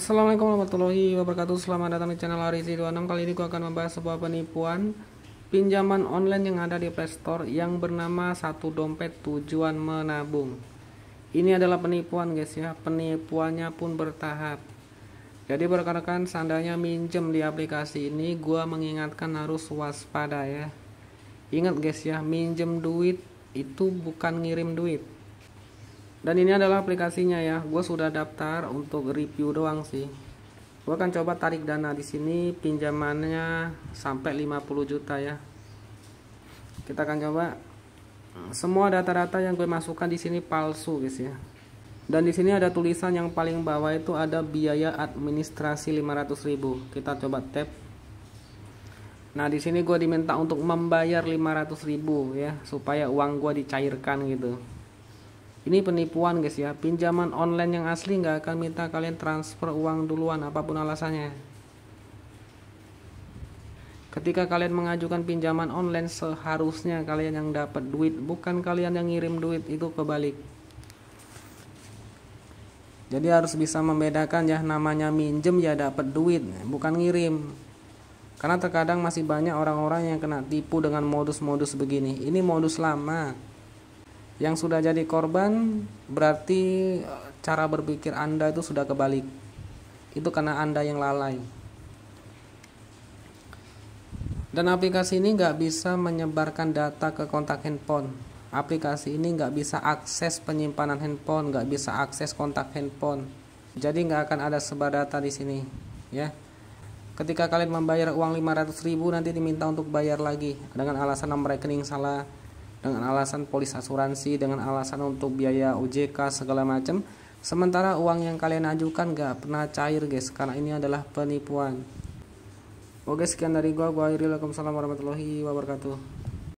Assalamualaikum warahmatullahi wabarakatuh Selamat datang di channel Arizi26 Kali ini gue akan membahas sebuah penipuan Pinjaman online yang ada di playstore Yang bernama Satu Dompet Tujuan Menabung Ini adalah penipuan guys ya Penipuannya pun bertahap Jadi rekan-rekan Seandainya minjem di aplikasi ini Gue mengingatkan harus waspada ya Ingat guys ya Minjem duit itu bukan ngirim duit dan ini adalah aplikasinya ya gue sudah daftar untuk review doang sih gue akan coba tarik dana di sini pinjamannya sampai 50 juta ya kita akan coba semua data-data yang gue masukkan di sini palsu guys ya dan di sini ada tulisan yang paling bawah itu ada biaya administrasi 500 ribu. kita coba tap nah di sini gue diminta untuk membayar 500 ribu ya supaya uang gue dicairkan gitu ini penipuan guys ya. Pinjaman online yang asli nggak akan minta kalian transfer uang duluan apapun alasannya. Ketika kalian mengajukan pinjaman online seharusnya kalian yang dapat duit bukan kalian yang ngirim duit itu kebalik. Jadi harus bisa membedakan ya namanya minjem ya dapat duit bukan ngirim. Karena terkadang masih banyak orang-orang yang kena tipu dengan modus-modus begini. Ini modus lama yang sudah jadi korban berarti eh, cara berpikir Anda itu sudah kebalik. Itu karena Anda yang lalai. Dan aplikasi ini nggak bisa menyebarkan data ke kontak handphone. Aplikasi ini nggak bisa akses penyimpanan handphone, nggak bisa akses kontak handphone. Jadi nggak akan ada sebar data di sini, ya. Ketika kalian membayar uang 500.000 nanti diminta untuk bayar lagi dengan alasan nomor rekening salah dengan alasan polis asuransi, dengan alasan untuk biaya OJK segala macam. Sementara uang yang kalian ajukan gak pernah cair guys, karena ini adalah penipuan. Oke sekian dari gua, gua Iril, warahmatullahi wabarakatuh.